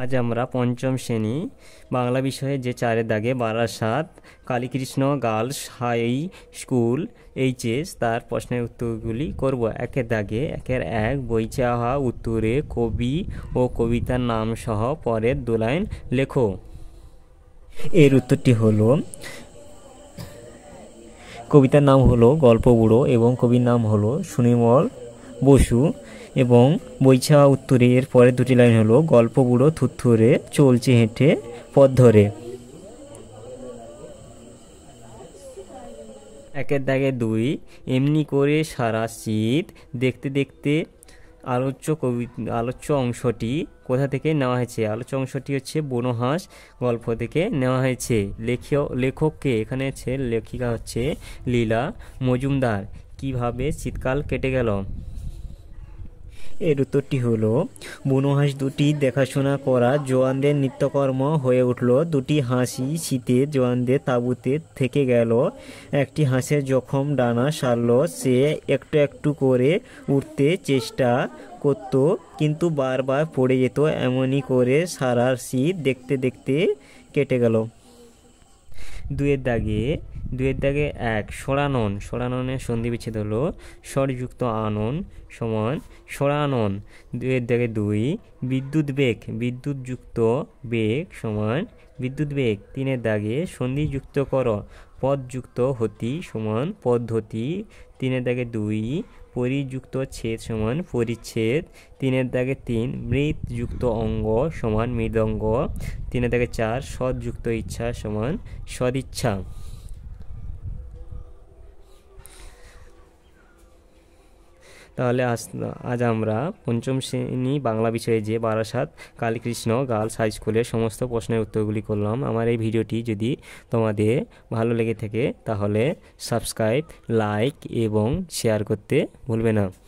আজ আমরা পঞ্চম শ্রেণী বাংলা বিষয়ে যে চারের দাগে Barasat Kalikrishna girls high school HS তার প্রশ্নের উত্তরগুলি করব একের দাগে একের এক বইচাহা উত্তরে কবি ও কবিতার নাম সহ পরের দুলাইন লেখো এর উত্তরটি হলো কবিতার নাম হলো গল্প বুড়ো এবং কবির নাম হলো সুনিমল বসু এবং বৈছাওয়া উত্তরের পরে দুটি লাইন হলো গল্প বুড়ো থুথুরে চলছে হেঁটে পথ ধরে একের দাগে দুই এমনি করে সারা শীত দেখতে দেখতে আলোচ্য কবি আলোচ্য অংশটি কোথা থেকে নেওয়া হয়েছে আলোচ্য অংশটি হচ্ছে বনহাঁস গল্প থেকে নেওয়া হয়েছে লেখক লেখককে এখানে আছে লেখিকা হচ্ছে লীলা মজুমদার কিভাবে শীতকাল কেটে গেল এর উত্তরটি হলো বুনো হাঁস দুটি দেখাশোনা করা জোয়ানদের নিত্যকর্ম হয়ে উঠল দুটি হাসি শীতে জোয়ানদের তাঁবুতে থেকে গেল একটি হাঁসের জখম ডানা সারল সে একটু একটু করে উঠতে চেষ্টা করত কিন্তু বারবার পড়ে যেত এমনই করে সারার শীত দেখতে দেখতে কেটে গেল দুয়ের দাগে দুয়ের দাগে এক সরানন সরাননের সন্ধি বিচ্ছেদ হলো স্বরযুক্ত আনন সমান সরানন দুয়ের দাগে দুই বিদ্যুৎ বেগ বিদ্যুৎযুক্ত বেগ সমান বিদ্যুৎ বেগ তিনের দাগে সন্ধিযুক্ত কর পদযুক্ত হতি সমান পদ্ধতি তিনের দাগে দুই পরিযুক্ত ছেদ সমান পরিচ্ছেদ তিনের দাগে তিন মৃৎযুক্ত অঙ্গ সমান মৃদঙ্গ তিনের দাগে চার সৎযুক্ত ইচ্ছা সমান সদিচ্ছা তাহলে আজ আজ আমরা পঞ্চম শ্রেণী বাংলা বিষয়ে যে বারাসাত কালীকৃষ্ণ গার্লস হাই স্কুলের সমস্ত প্রশ্নের উত্তরগুলি করলাম আমার এই ভিডিওটি যদি তোমাদের ভালো লেগে থাকে তাহলে সাবস্ক্রাইব লাইক এবং শেয়ার করতে ভুলবে না